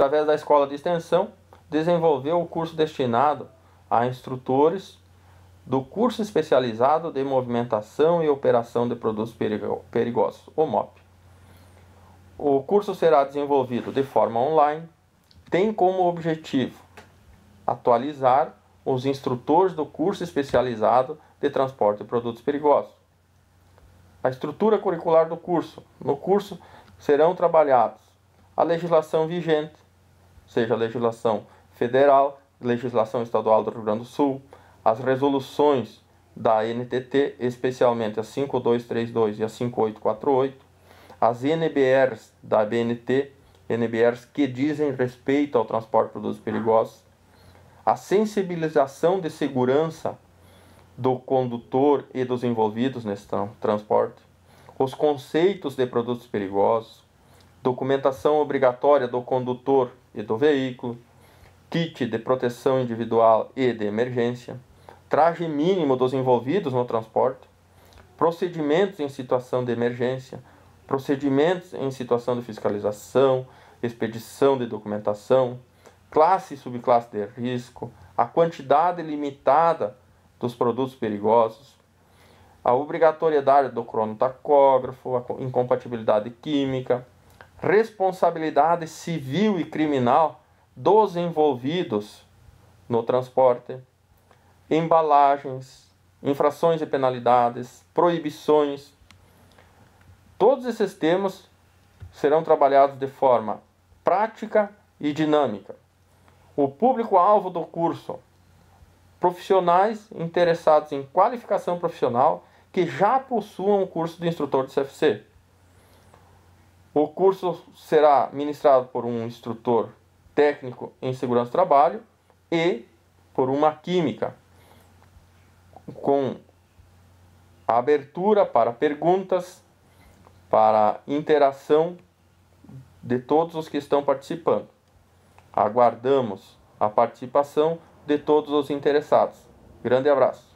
através da escola de extensão, desenvolveu o curso destinado a instrutores do curso especializado de movimentação e operação de produtos perigosos, o MOP. O curso será desenvolvido de forma online, tem como objetivo atualizar os instrutores do curso especializado de transporte de produtos perigosos. A estrutura curricular do curso. No curso serão trabalhados a legislação vigente, seja a legislação federal, legislação estadual do Rio Grande do Sul, as resoluções da NTT, especialmente a 5232 e a 5848, as NBRs da BNT, NBRs que dizem respeito ao transporte de produtos perigosos, a sensibilização de segurança do condutor e dos envolvidos nesse transporte, os conceitos de produtos perigosos, documentação obrigatória do condutor e do veículo, kit de proteção individual e de emergência, traje mínimo dos envolvidos no transporte, procedimentos em situação de emergência, procedimentos em situação de fiscalização, expedição de documentação, classe e subclasse de risco, a quantidade limitada dos produtos perigosos, a obrigatoriedade do cronotacógrafo, a incompatibilidade química, responsabilidade civil e criminal dos envolvidos no transporte, embalagens, infrações e penalidades, proibições. Todos esses temas serão trabalhados de forma prática e dinâmica. O público-alvo do curso: profissionais interessados em qualificação profissional que já possuam o curso de instrutor de CFC o curso será ministrado por um instrutor técnico em segurança do trabalho e por uma química, com abertura para perguntas, para interação de todos os que estão participando. Aguardamos a participação de todos os interessados. Grande abraço.